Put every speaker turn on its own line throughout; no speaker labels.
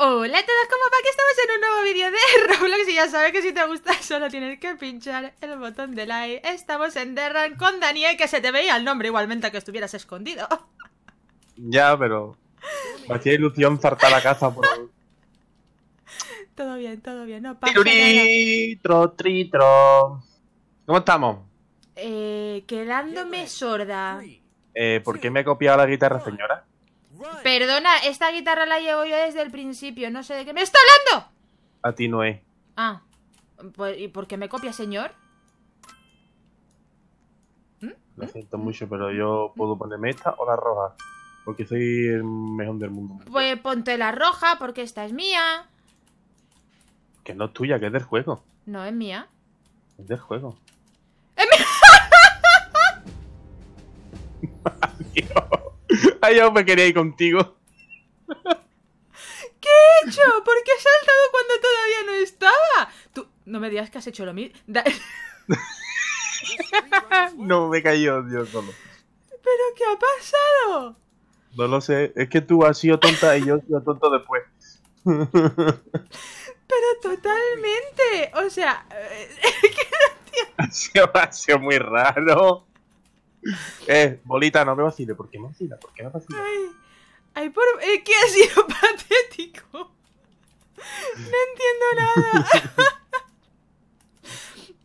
Hola a todos, ¿cómo va? Que estamos en un nuevo vídeo de Roblox y ya sabes que si te gusta solo tienes que pinchar el botón de like Estamos en Derran con Daniel, que se te veía el nombre igualmente a que estuvieras escondido
Ya, pero me hacía ilusión zartar la casa por...
todo bien, todo bien, no pasa ¿Cómo estamos? Eh, quedándome sorda
Eh, ¿por qué me he copiado la guitarra, señora?
Perdona, esta guitarra la llevo yo desde el principio. No sé de qué me está hablando. A ti no es. Ah. Pues, ¿Y por qué me copia, señor?
¿Mm? Lo ¿Mm? siento mucho, pero ¿Mm? yo puedo ponerme esta o la roja. Porque soy el mejor del mundo.
Pues ponte la roja, porque esta es mía.
Que no es tuya, que es del juego.
No, es mía.
Es del juego. Yo me quería ir contigo.
¿Qué he hecho? ¿Por qué he saltado cuando todavía no estaba? Tú, no me digas que has hecho lo mismo.
no, me cayó, Dios solo.
¿Pero qué ha pasado?
No lo sé, es que tú has sido tonta y yo he sido tonto después. Pero
totalmente, o sea, eh,
Ha sido, ha sido muy raro. Eh, bolita, no me vacile. ¿Por qué me vacila? ¿Por qué me vacila?
Ay, ay por... Eh, ¿Qué ha sido patético. No entiendo nada.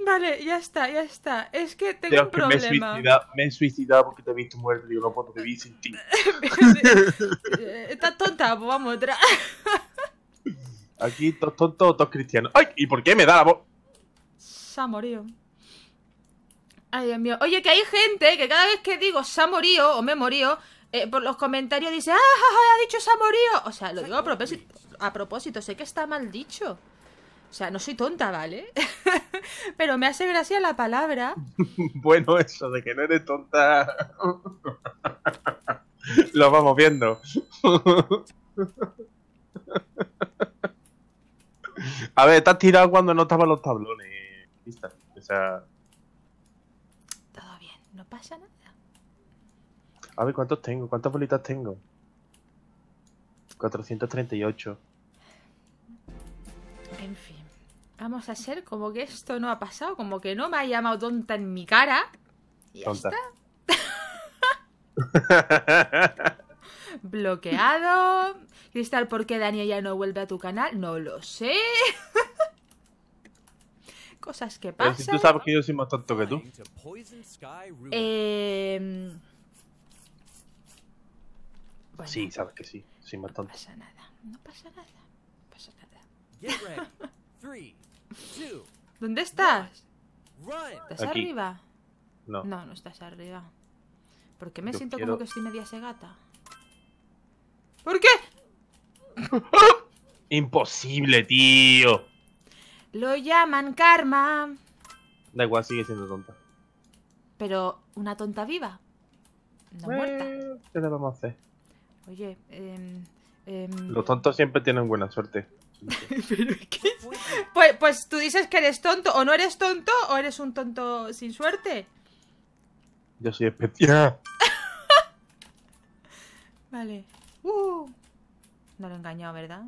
Vale, ya está, ya está. Es que tengo un problema.
me, he suicidado, porque te he visto muerto. Digo, no puedo vivir sin ti. Eh,
eh, Estás tonta, pues vamos otra.
Aquí, todos tontos, todos cristianos. ¡Ay! ¿Y por qué me da la voz?
Se ha morido. Ay, Dios mío. Oye, que hay gente que cada vez que digo se ha o me morío, eh, por los comentarios dice, ¡ah, ha dicho se ha O sea, lo digo a propósito, a propósito, sé que está mal dicho. O sea, no soy tonta, ¿vale? Pero me hace gracia la palabra.
bueno, eso de que no eres tonta. lo vamos viendo. a ver, te has tirado cuando no estaban los tablones. O sea.
No pasa nada.
A ver, ¿cuántos tengo? ¿Cuántas bolitas tengo? 438.
En fin. Vamos a hacer como que esto no ha pasado, como que no me ha llamado tonta en mi cara. Y Está. Bloqueado. Cristal, ¿por qué Daniel ya no vuelve a tu canal? No lo sé cosas si tú sabes
que yo soy más tonto que tú.
Eh...
sí, sabes que sí, soy más tonto. No pasa nada, no pasa
nada, no pasa nada. ¿Dónde estás? ¿Estás arriba? No. No, no estás arriba. ¿Por qué me siento como que estoy media segata? ¿Por qué?
Imposible, tío.
Lo llaman karma.
Da igual, sigue siendo tonta.
Pero una tonta viva. No eh, muerta.
¿Qué le vamos a hacer?
Oye, em, em. los
tontos siempre tienen buena suerte.
Pues, pues tú dices que eres tonto, o no eres tonto, o eres un tonto sin suerte.
Yo soy especial.
vale. Uh. no lo he engañado, ¿verdad?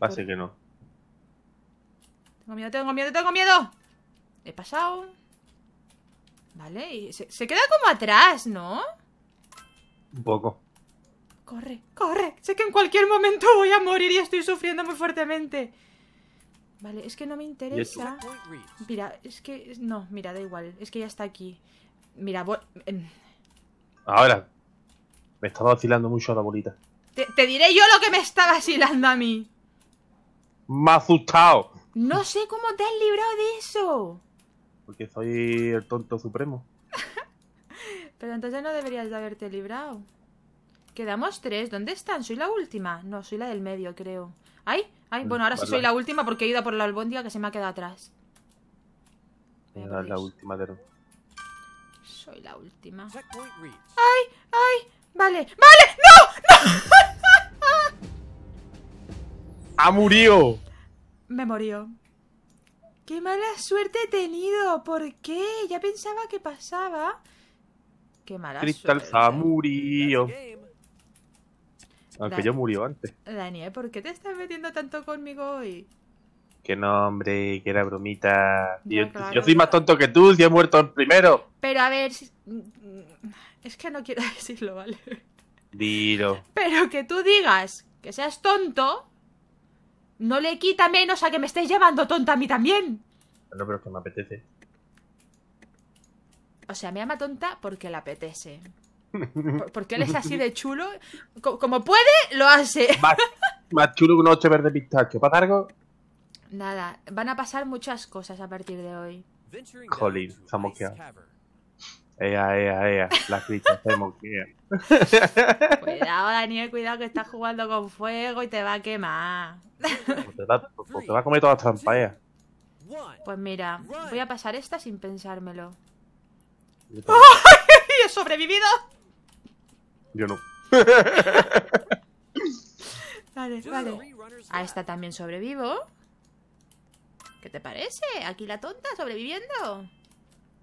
Así que no. Tengo miedo, tengo miedo, tengo miedo. He pasado. Vale, y se, queda como atrás, ¿no? Un poco. Corre, corre. Sé que en cualquier momento voy a morir y estoy sufriendo muy fuertemente. Vale, es que no me interesa. Mira, es que... No, mira, da igual. Es que ya está aquí. Mira, voy... Em.
Ahora. Me estaba vacilando mucho la bolita.
Te, diré yo lo que me estaba vacilando a mí.
Me ha asustado.
No sé cómo te has librado de eso.
Porque soy el tonto supremo.
Pero entonces no deberías de haberte librado. Quedamos tres. ¿Dónde están? ¿Soy la última? No, soy la del medio, creo. ¿Ay? Ay, bueno, ahora sí soy la última porque he ido por la albóndiga que se me ha quedado atrás.
Es la última de...
Soy la última. ¡Ay! ¡Ay! Vale. ¡Vale! ¡No! ¡No!
¡Ha murió!
me murió. ¡Qué mala suerte he tenido! ¿Por qué? Ya pensaba que pasaba. ¡Qué mala Crystal suerte! Crystal
murió. Aunque yo murió antes.
Daniel, ¿por qué te estás metiendo tanto conmigo hoy?
qué no, hombre, que era bromita. yo, soy más tonto que tú, si he muerto el primero.
Pero a ver, mm, es que no quiero decirlo, ¿vale?
Dilo.
Pero que tú digas que seas tonto, no le quita menos a que me estéis llevando tonta a mí también.
No, pero es que me apetece.
O sea, me ama tonta porque le apetece.
Porque él es así de
chulo. Como puede, lo hace.
Más, chulo que un verde pistacho. ¿Para algo?
Nada, van a pasar muchas cosas a partir de hoy. Jolín,
estamos ha Ea, ea, ea, la
Cuidado, Daniel, cuidado que estás jugando con fuego y te va a quemar.
te, va, a comer toda las trampas,
Pues mira, voy a pasar esta sin pensármelo. ¡Ay! ¡He sobrevivido! Yo no. vale, vale. A ah, esta también sobrevivo. ¿Qué te parece? Aquí la tonta sobreviviendo.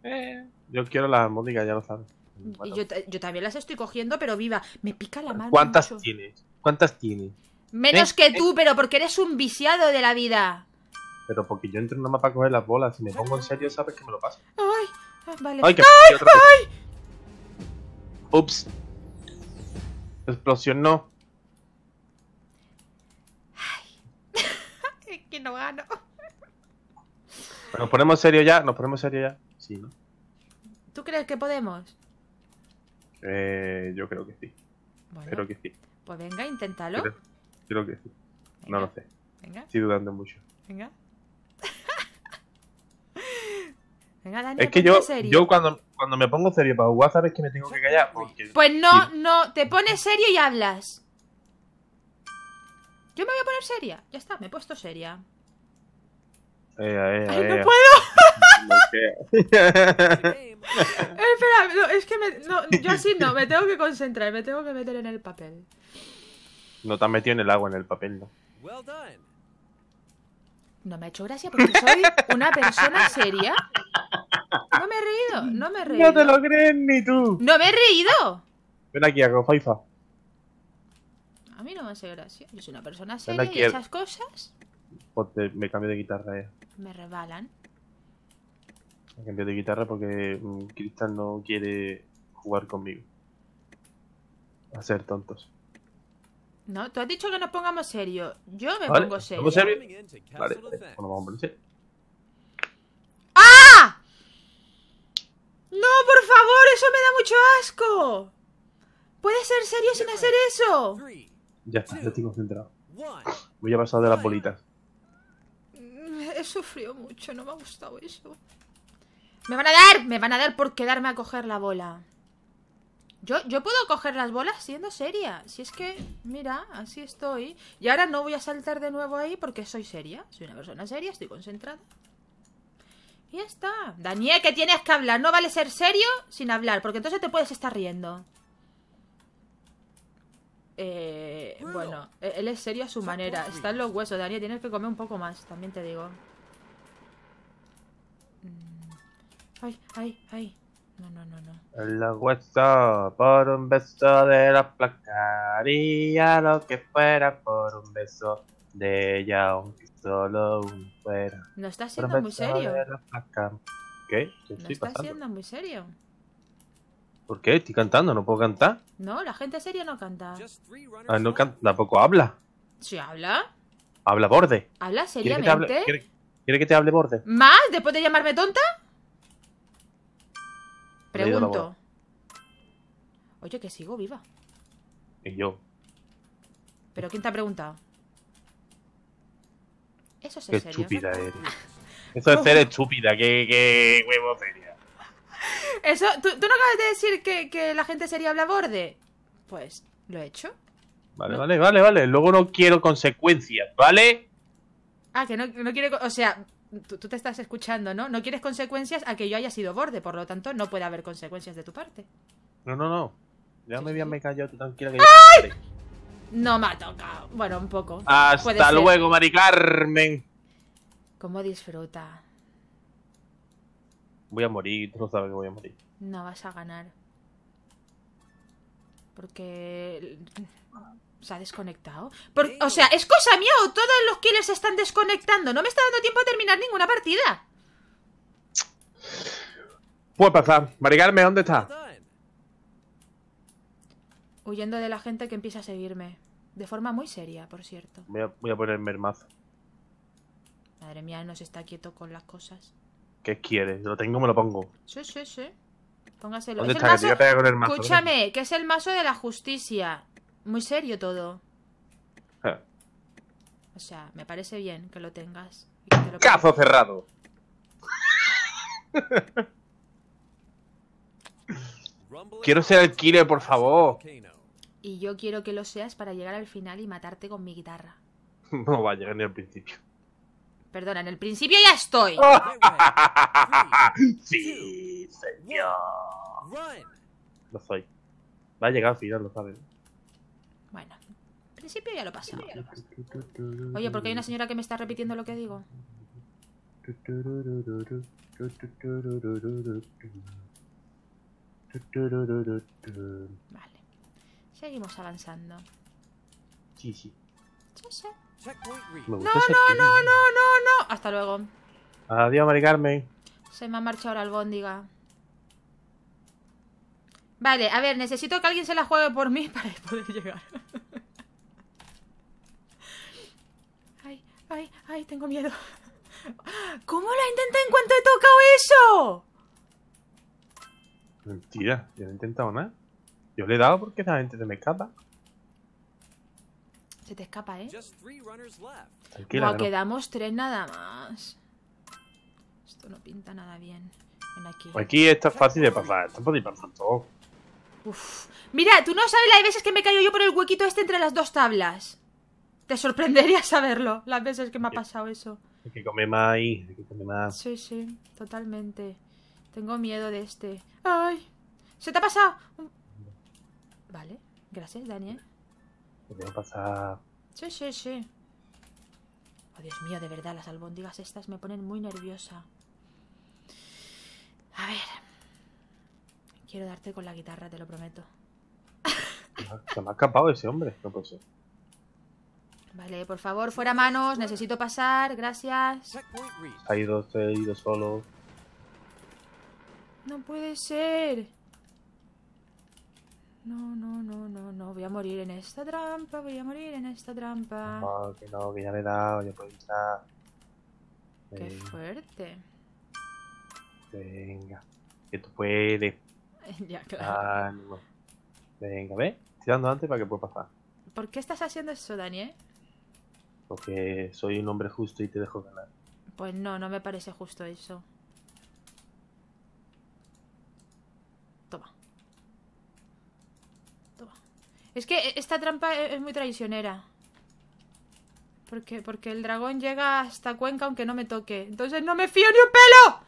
Eh.
yo quiero las módicas, ya lo sabes.
yo, también las estoy cogiendo, pero viva. Me pica la mano. ¿Cuántas
tienes? ¿Cuántas tienes?
Menos que eh. tú, pero porque eres un viciado de la vida.
Pero porque yo entro nomás para coger las bolas. Si me pongo en serio, sabes que me lo paso.
Ay, ah, vale. Ay, ay, ay.
Ups. Explosión Ay. es que no gano. Nos ponemos serio ya, nos ponemos serio ya.
¿Tú crees que podemos?
Eh, yo creo que sí. que sí.
Pues venga, inténtalo.
Creo, que sí. no lo sé. Venga. Estoy dudando mucho.
Venga. venga, es que yo, yo
cuando, cuando me pongo serio para jugar, sabes que me tengo que callar.
Pues no, no, te pones serio y hablas. Yo me voy a poner seria. Ya está, me he puesto seria.
Eh, eh, Ay, no puedo. Eh,
espera, es que me, yo así no, me tengo que concentrar, me tengo que meter en el papel.
No te has metido en el agua, en el papel, ¿no?
No me ha hecho gracia porque soy una persona seria. No me he reído, no me he reído. No te lo crees ni tú. No me he reído.
Ven aquí, hago Faifa.
A mí no me hace gracia. Yo soy una persona seria y esas cosas.
te, me cambio de guitarra. Eh.
Me rebalan.
Me cambié de guitarra porque mm, Cristal no quiere jugar conmigo. Hacer tontos.
No, tú has dicho que nos pongamos serios Yo me pongo serio. Vale, vamos a pues ¡Ah! No, por favor, eso me da mucho asco. ¿Puedes ser serio sin hacer eso?
Ya está, ya estoy concentrado. Voy a pasar de las bolitas.
Mm, he sufrido mucho, no me ha gustado eso. ¡Me van a dar! ¡Me van a dar por quedarme a coger la bola! Yo, yo puedo coger las bolas siendo seria. Si es que, mira, así estoy. Y ahora no voy a saltar de nuevo ahí porque soy seria. Soy una persona seria, estoy concentrada. Y ya está. Daniel, que tienes que hablar. No vale ser serio sin hablar, porque entonces te puedes estar riendo. Eh, bueno, él es serio a su manera. Están los huesos, Daniel. Tienes que comer un poco más, también te digo. ay, ay, ay.
No, no, no, no. La hueso por un beso de la placaría, lo que fuera por un beso de ella, aunque solo un fuera.
No estás siendo muy serio.
¿Qué? no estás siendo muy serio. ¿Por qué? Estoy cantando, no puedo cantar.
No, la gente seria no canta.
Ah, no canta, tampoco habla.
¿Sí habla?
Habla borde. ¿Habla seriamente? ¿quiere, ¿quiere que te hable borde?
¿Más? ¿Después de llamarme tonta? Pregunto. Oye, que sigo viva. Y yo. ¿Pero quién te ha preguntado? Eso es ser estúpida
Eso es ser estúpida, qué, qué huevo sería.
Eso, ¿tú, no acabas de decir que, la gente sería borde Pues, lo he hecho.
Vale, vale, vale, vale. Luego no quiero consecuencias, ¿vale?
Ah, que no, no quiere. O sea, tú, te estás escuchando, ¿no? No quieres consecuencias a que yo haya sido borde, por lo tanto no puede haber consecuencias de tu parte.
No, no, no. Ya me había me callado tranquila que ¡Ay!
No me ha tocado. Bueno, un poco. Hasta luego, Mari Carmen. ¿Cómo disfruta?
Voy a morir, tú no sabes que voy a morir.
No vas a ganar. Porque ¿Se ha desconectado? o sea, ¿es cosa mía o todos los killers se están desconectando? No me está dando tiempo a terminar ninguna partida.
Puede pasar. Maricarme, ¿dónde está?
Huyendo de la gente que empieza a seguirme. De forma muy seria, por cierto.
Voy a, ponerme el mazo.
Madre mía, no se está quieto con las cosas.
¿Qué quieres? Lo tengo, me lo pongo.
Sí, sí, sí. Póngaselo. ¿Dónde que mazo, Escúchame, que es el mazo de la justicia muy serio todo. O sea, me parece bien que lo tengas.
¡Cazo cerrado! quiero ser el killer, por favor.
Y yo quiero que lo seas para llegar al final y matarte con mi guitarra.
No va a llegar ni al principio.
Perdona, en el principio ya estoy. sí, señor.
Lo soy. Va a llegar al final, lo sabes
principio ya lo pasó. Oye, porque hay una señora que me está repitiendo lo que digo. Vale. Seguimos avanzando. Sí, sí. No,
no, no, no, no,
no. Hasta luego.
Adiós, Mari Carmen.
Se me ha marchado el bóndiga. Vale, a ver, necesito que alguien se la juegue por mí para poder llegar. Ay, ay, tengo miedo. ¿Cómo la intentado en cuanto he tocado eso?
Mentira, yo no he intentado nada. Yo le he dado porque la gente se me escapa.
Se te escapa, ¿eh? Tranquila, quedamos tres nada más. Esto no pinta nada bien. aquí. Pues
está fácil de pasar. fácil de pasar todo.
Mira, tú no sabes las veces que me caigo yo por el huequito este entre las dos tablas. Te sorprendería saberlo las veces que me ha pasado eso.
Hay que comer más ahí, hay que comer más.
Sí, sí, totalmente. Tengo miedo de este. ¡Ay! ¡Se te ha pasado! Vale, gracias, Daniel.
Te ha pasado
Sí, sí, sí. Oh, Dios mío, de verdad, las albóndigas estas me ponen muy nerviosa. A ver. Quiero darte con la guitarra, te lo prometo.
Se me ha escapado ese hombre, no puede ser.
Vale, por favor, fuera manos, necesito pasar, gracias.
ido, dos, ha ido solo.
No puede ser. No, no, no, no, no. Voy a morir en esta trampa, voy a morir en esta trampa.
No, que no, que ya me he dado, ya puedo entrar. Qué
fuerte.
Venga, que tú puedes.
ya, claro.
Ánimo. Venga, ve, tirando antes para que pueda pasar.
¿Por qué estás haciendo eso, Daniel? Eh?
Porque soy un hombre justo y te dejo ganar.
Pues no, no me parece justo eso. Toma. Toma. Es que e-, esta trampa e-, es muy traicionera. Porque, porque el dragón llega hasta Cuenca aunque no me toque. Entonces no me fío ni un pelo.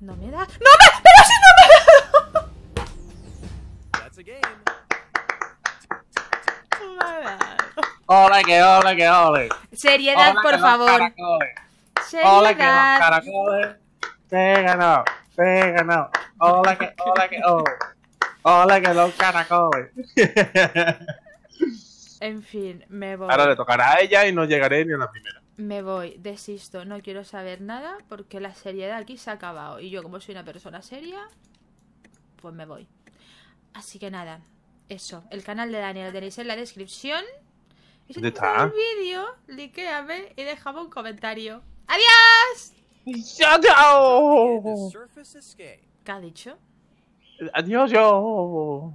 No me da... ¡No me! ¡Pero si no me... da! Hola que hola que ole. Seriedad, por favor. Oh. Hola que los caracoles.
Te ganó, te que hola que ole. que los caracoles.
En fin, me voy. Ahora le
tocará a ella y no llegaré ni a la primera.
Me voy, desisto, no quiero saber nada porque la seriedad aquí se ha acabado. Y yo, como soy una persona seria, pues me voy. Así que nada, eso. El canal de Daniel lo tenéis en la descripción. Si te En el vídeo, likeame y déjame un comentario. ¡Adiós! ¿Qué ha dicho?
¡Adiós yo!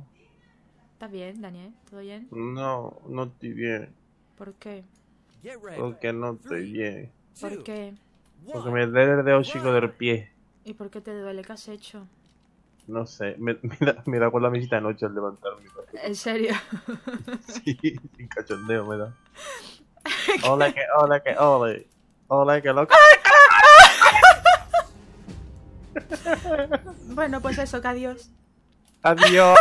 ¿Estás bien, Daniel? ¿Todo bien?
No, no estoy bien. ¿Por qué? Porque no estoy bien.
¿Por qué? Porque
me duele el dedo chico del pie.
¿Y por qué te duele? ¿Qué has hecho?
No sé, me, da, me da, con la mesita noche al levantarme.
¿En serio?
sí, sin cachondeo me da. Hola que, hola que, hola Hola que loco.
bueno, pues eso, que adiós.
Adiós.